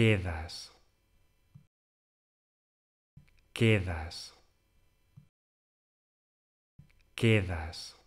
quedas, quedas, quedas.